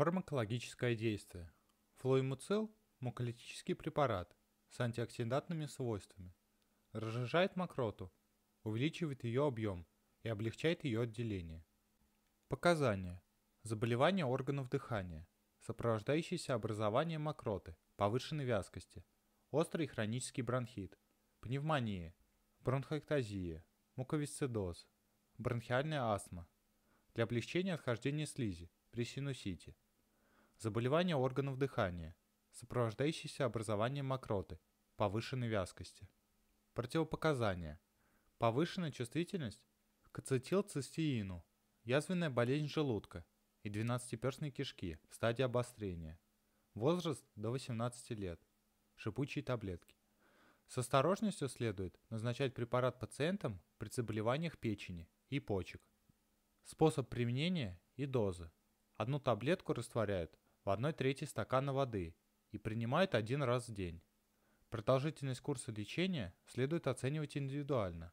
Фармакологическое действие. Флоимуцел муколитический препарат с антиоксидантными свойствами. Разжижает мокроту, увеличивает ее объем и облегчает ее отделение. Показания. Заболевания органов дыхания, сопровождающиеся образованием мокроты, повышенной вязкости, острый хронический бронхит, пневмония, бронхоэктазия, муковисцидоз, бронхиальная астма. Для облегчения отхождения слизи при синусите – Заболевание органов дыхания, сопровождающееся образованием мокроты, повышенной вязкости. Противопоказания. Повышенная чувствительность к ацетилцистеину, язвенная болезнь желудка и 12-перстной кишки в стадии обострения. Возраст до 18 лет. Шипучие таблетки. С осторожностью следует назначать препарат пациентам при заболеваниях печени и почек. Способ применения и дозы. Одну таблетку растворяют в 1 трети стакана воды и принимают один раз в день. Продолжительность курса лечения следует оценивать индивидуально.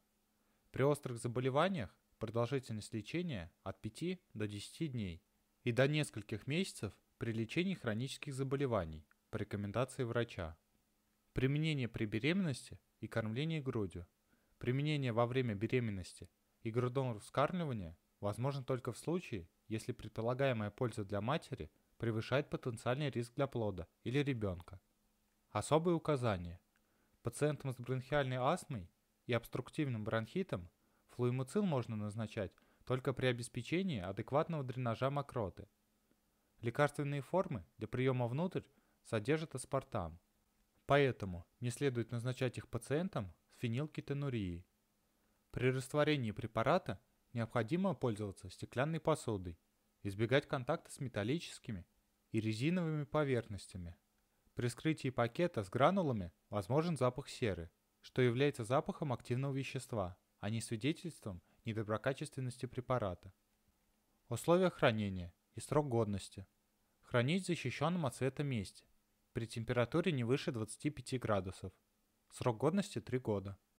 При острых заболеваниях продолжительность лечения от 5 до 10 дней и до нескольких месяцев при лечении хронических заболеваний по рекомендации врача. Применение при беременности и кормлении грудью. Применение во время беременности и грудного вскармливания возможно только в случае, если предполагаемая польза для матери – превышает потенциальный риск для плода или ребенка. Особые указания. Пациентам с бронхиальной астмой и обструктивным бронхитом флуимуцил можно назначать только при обеспечении адекватного дренажа мокроты. Лекарственные формы для приема внутрь содержат аспартам, поэтому не следует назначать их пациентам с фенилкетонурией. При растворении препарата необходимо пользоваться стеклянной посудой избегать контакта с металлическими и резиновыми поверхностями. При вскрытии пакета с гранулами возможен запах серы, что является запахом активного вещества, а не свидетельством недоброкачественности препарата. Условия хранения и срок годности. Хранить в защищенном от света месте при температуре не выше 25 градусов. Срок годности 3 года.